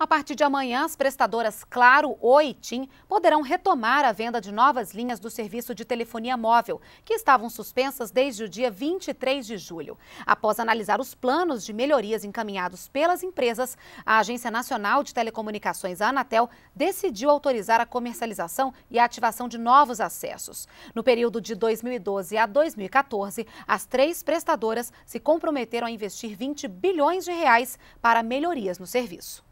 A partir de amanhã, as prestadoras Claro, Oi e TIM poderão retomar a venda de novas linhas do serviço de telefonia móvel, que estavam suspensas desde o dia 23 de julho. Após analisar os planos de melhorias encaminhados pelas empresas, a Agência Nacional de Telecomunicações, a Anatel, decidiu autorizar a comercialização e a ativação de novos acessos. No período de 2012 a 2014, as três prestadoras se comprometeram a investir 20 bilhões de reais para melhorias no serviço.